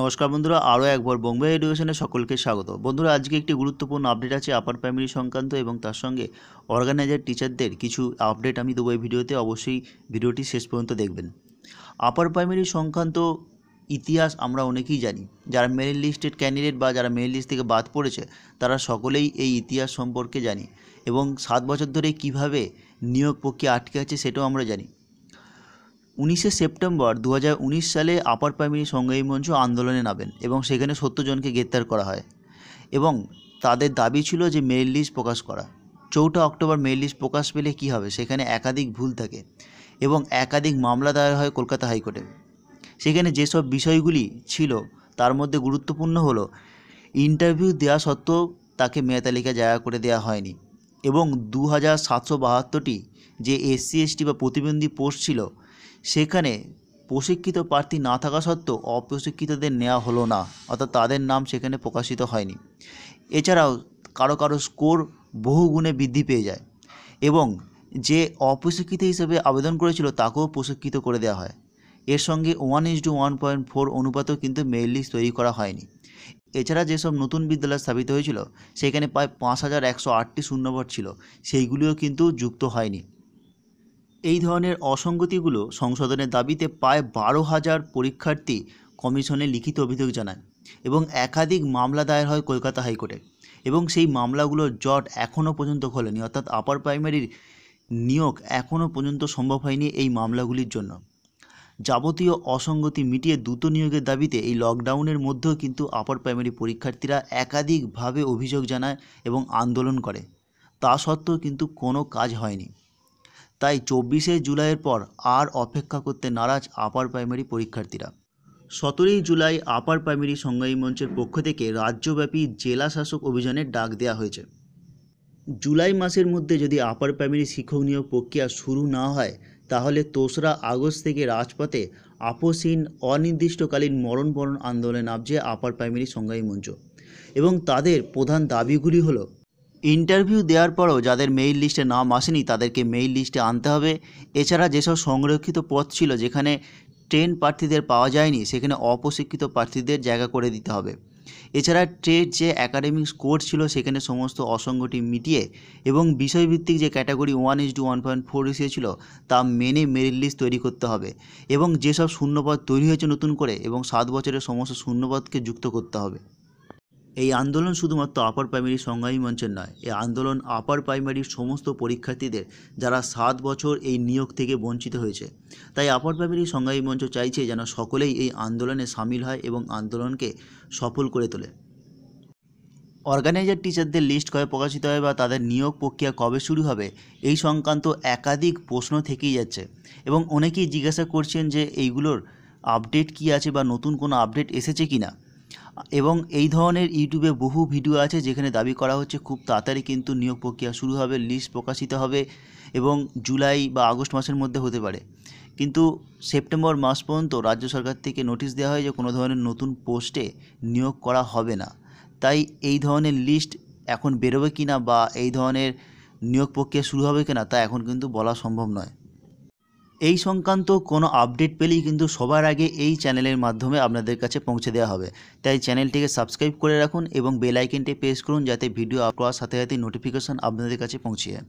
নমস্কার বন্ধুরা আরও একবার বোম্বে এডুকেশনে সকলকে স্বাগত বন্ধুরা আজকে একটি গুরুত্বপূর্ণ আপডেট আছে আপার প্রাইমারি সংক্রান্ত এবং তার সঙ্গে অর্গানাইজার টিচারদের কিছু আপডেট আমি দেবো এই ভিডিওতে অবশ্যই ভিডিওটি শেষ পর্যন্ত দেখবেন আপার প্রাইমারি সংক্রান্ত ইতিহাস আমরা অনেকেই জানি যারা মেরিট লিস্টেড ক্যান্ডিডেট বা যারা মেরিট লিস্ট থেকে বাদ পড়েছে তারা সকলেই এই ইতিহাস সম্পর্কে জানি এবং সাত বছর ধরে কিভাবে নিয়োগ প্রক্রিয়া আটকে আছে সেটাও আমরা জানি উনিশে সেপ্টেম্বর দু সালে আপার প্রাইমারি সংগ্রামী মঞ্চ আন্দোলনে নামেন এবং সেখানে সত্তর জনকে গ্রেপ্তার করা হয় এবং তাদের দাবি ছিল যে মেরিট লিস্ট প্রকাশ করা চৌঠা অক্টোবর মেরিট লিস্ট প্রকাশ পেলে কী হবে সেখানে একাধিক ভুল থাকে এবং একাধিক মামলা দায়ের হয় কলকাতা হাইকোর্টে সেখানে যেসব বিষয়গুলি ছিল তার মধ্যে গুরুত্বপূর্ণ হলো ইন্টারভিউ দেওয়া সত্ত্বেও তাকে মেয়ে জায়গা করে দেওয়া হয়নি এবং দু হাজার সাতশো বাহাত্তরটি যে এসসি এসটি বা প্রতিবন্ধী পোস্ট ছিল সেখানে প্রশিক্ষিত প্রার্থী না থাকা সত্ত্বেও অপ্রশিক্ষিতদের নেওয়া হলো না অর্থাৎ তাদের নাম সেখানে প্রকাশিত হয়নি এছাড়াও কারো কারো স্কোর বহুগুণে বৃদ্ধি পেয়ে যায় এবং যে অপ্রশিক্ষিত হিসেবে আবেদন করেছিল তাকেও প্রশিক্ষিত করে দেওয়া হয় এর সঙ্গে one is to one point four অনুপাতও কিন্তু মেইল লিস্ট তৈরি করা হয়নি এছাড়া যেসব নতুন বিদ্যালয় স্থাপিত হয়েছিল সেখানে প্রায় পাঁচ হাজার একশো আটটি শূন্যপদ ছিল সেইগুলিও কিন্তু যুক্ত হয়নি এই ধরনের অসঙ্গতিগুলো সংশোধনের দাবিতে প্রায় বারো হাজার পরীক্ষার্থী কমিশনে লিখিত অভিযোগ জানায় এবং একাধিক মামলা দায়ের হয় কলকাতা হাইকোর্টে এবং সেই মামলাগুলোর জট এখনও পর্যন্ত খোলেনি অর্থাৎ আপার প্রাইমারির নিয়োগ এখনও পর্যন্ত সম্ভব হয়নি এই মামলাগুলির জন্য যাবতীয় অসঙ্গতি মিটিয়ে দ্রুত নিয়োগের দাবিতে এই লকডাউনের মধ্যেও কিন্তু আপার প্রাইমারি পরীক্ষার্থীরা একাধিকভাবে অভিযোগ জানায় এবং আন্দোলন করে তা সত্ত্বেও কিন্তু কোনো কাজ হয়নি তাই চব্বিশে জুলাইয়ের পর আর অপেক্ষা করতে নারাজ আপার প্রাইমারি পরীক্ষার্থীরা সতেরোই জুলাই আপার প্রাইমারি সংগ্রামী মঞ্চের পক্ষ থেকে রাজ্যব্যাপী জেলা শাসক অভিযানের ডাক দেওয়া হয়েছে জুলাই মাসের মধ্যে যদি আপার প্রাইমারি শিক্ষক নিয়োগ প্রক্রিয়া শুরু না হয় তাহলে তোসরা আগস্ট থেকে রাজপথে আপসহীন অনির্দিষ্টকালীন মরণবরণ আন্দোলনে নামছে আপার প্রাইমারি সংগ্রামী মঞ্চ এবং তাদের প্রধান দাবিগুলি হলো ইন্টারভিউ দেওয়ার পরও যাদের মেইল লিস্টে নাম আসেনি তাদেরকে মেইল লিস্টে আনতে হবে এছাড়া যেসব সংরক্ষিত পদ ছিল যেখানে ট্রেন প্রার্থীদের পাওয়া যায়নি সেখানে অপশিক্ষিত প্রার্থীদের জায়গা করে দিতে হবে এছাড়া ট্রেড যে অ্যাকাডেমিক স্কোর ছিল সেখানে সমস্ত অসঙ্গটি মিটিয়ে এবং বিষয়ভিত্তিক যে category one is to one point four ratio ছিল তা মেনে মেরিট লিস্ট তৈরি করতে হবে এবং যেসব শূন্যপদ তৈরি হয়েছে নতুন করে এবং সাত বছরের সমস্ত শূন্যপদকে যুক্ত করতে হবে এই আন্দোলন শুধুমাত্র আপার প্রাইমারি সংগ্রামী মঞ্চের নয় এই আন্দোলন আপার প্রাইমারির সমস্ত পরীক্ষার্থীদের যারা সাত বছর এই নিয়োগ থেকে বঞ্চিত হয়েছে তাই আপার প্রাইমারি সংগ্রামী মঞ্চ চাইছে যেন সকলেই এই আন্দোলনে সামিল হয় এবং আন্দোলনকে সফল করে তোলে অর্গানাইজার টিচারদের লিস্ট কবে প্রকাশিত হবে বা তাদের নিয়োগ প্রক্রিয়া কবে শুরু হবে এই সংক্রান্ত একাধিক প্রশ্ন থেকেই যাচ্ছে এবং অনেকেই জিজ্ঞাসা করছেন যে এইগুলোর আপডেট কি আছে বা নতুন কোনো আপডেট এসেছে কি না এবং এই ধরনের ইউটিউবে বহু ভিডিও আছে যেখানে দাবি করা হচ্ছে খুব তাড়াতাড়ি কিন্তু নিয়োগ প্রক্রিয়া শুরু হবে লিস্ট প্রকাশিত হবে এবং জুলাই বা আগস্ট মাসের মধ্যে হতে পারে কিন্তু সেপ্টেম্বর মাস পর্যন্ত রাজ্য সরকার থেকে নোটিশ দেওয়া হয় যে কোনো ধরনের নতুন পোস্টে নিয়োগ করা হবে না তাই এই ধরনের লিস্ট এখন বেরোবে কি না বা এই ধরনের নিয়োগ প্রক্রিয়া শুরু হবে কি না তা এখন কিন্তু বলা সম্ভব নয় এই সংক্রান্ত কোনো আপডেট পেলেই কিন্তু সবার আগে এই চ্যানেলের মাধ্যমে আপনাদের কাছে পৌঁছে দেওয়া হবে তাই চ্যানেলটিকে সাবস্ক্রাইব করে রাখুন এবং বেলাইকেনটি প্রেস করুন যাতে ভিডিও আপলোড সাথে সাথে নোটিফিকেশন আপনাদের কাছে যায়